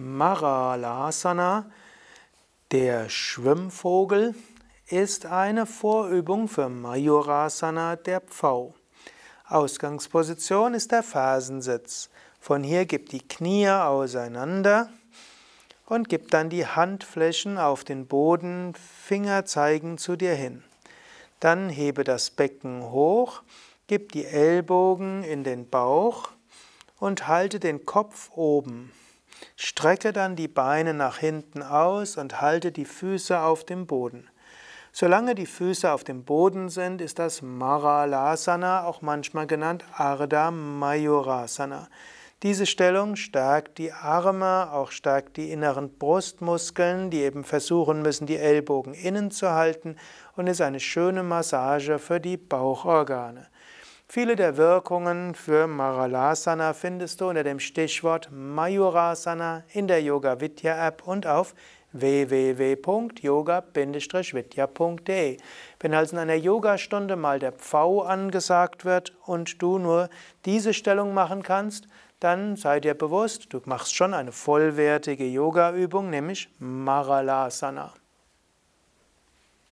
Maralasana, der Schwimmvogel, ist eine Vorübung für Mayurasana, der Pfau. Ausgangsposition ist der Fersensitz. Von hier gibt die Knie auseinander und gib dann die Handflächen auf den Boden, Finger zeigen zu dir hin. Dann hebe das Becken hoch, gib die Ellbogen in den Bauch und halte den Kopf oben. Strecke dann die Beine nach hinten aus und halte die Füße auf dem Boden. Solange die Füße auf dem Boden sind, ist das Maralasana, auch manchmal genannt Arda Majorasana. Diese Stellung stärkt die Arme, auch stärkt die inneren Brustmuskeln, die eben versuchen müssen, die Ellbogen innen zu halten und ist eine schöne Massage für die Bauchorgane. Viele der Wirkungen für Maralasana findest du unter dem Stichwort Mayurasana in der Yoga Vidya App und auf www.yoga-vidya.de. Wenn also in einer Yogastunde mal der Pfau angesagt wird und du nur diese Stellung machen kannst, dann sei dir bewusst, du machst schon eine vollwertige Yoga-Übung, nämlich Maralasana.